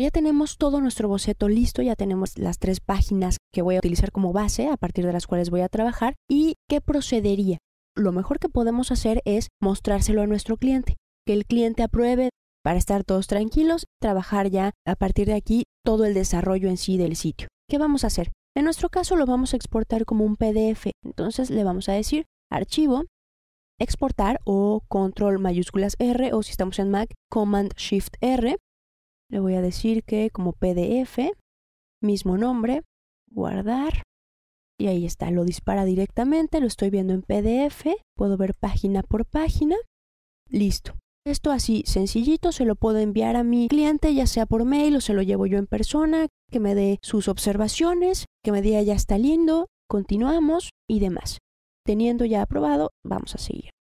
Ya tenemos todo nuestro boceto listo, ya tenemos las tres páginas que voy a utilizar como base, a partir de las cuales voy a trabajar. ¿Y qué procedería? Lo mejor que podemos hacer es mostrárselo a nuestro cliente, que el cliente apruebe para estar todos tranquilos, trabajar ya a partir de aquí todo el desarrollo en sí del sitio. ¿Qué vamos a hacer? En nuestro caso lo vamos a exportar como un PDF, entonces le vamos a decir archivo, exportar o control mayúsculas R o si estamos en Mac, Command Shift R le voy a decir que como PDF, mismo nombre, guardar, y ahí está, lo dispara directamente, lo estoy viendo en PDF, puedo ver página por página, listo. Esto así sencillito se lo puedo enviar a mi cliente, ya sea por mail o se lo llevo yo en persona, que me dé sus observaciones, que me diga ya está lindo, continuamos y demás. Teniendo ya aprobado, vamos a seguir.